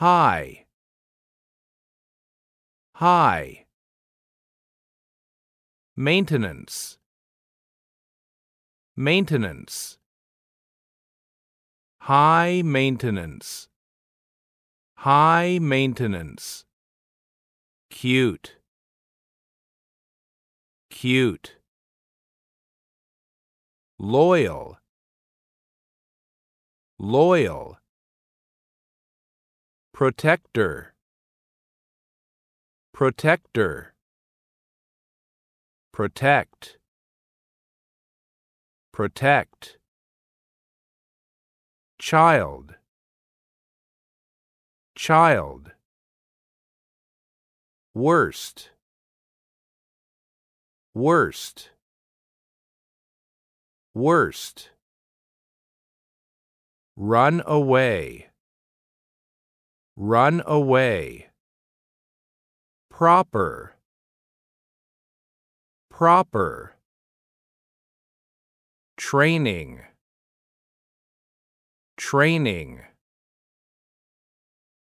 Hi. Hi. Maintenance. Maintenance. High maintenance. High maintenance. Cute. Cute. Loyal. Loyal. Protector. Protector. Protect. Protect. Child. Child. Worst. Worst. Worst. Run away Run away. Proper. Proper. Training. Training.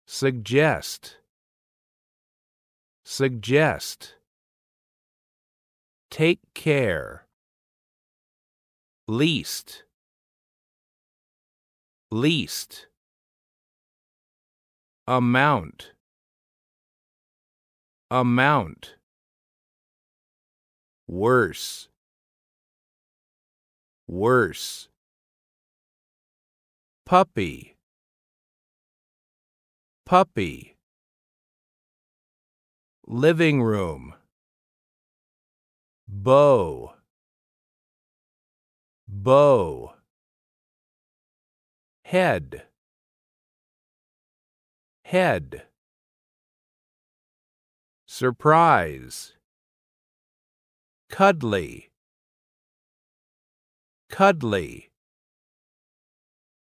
Suggest. Suggest. Take care. Least. Least amount amount worse worse puppy puppy living room bow bow head head. Surprise. Cuddly. Cuddly.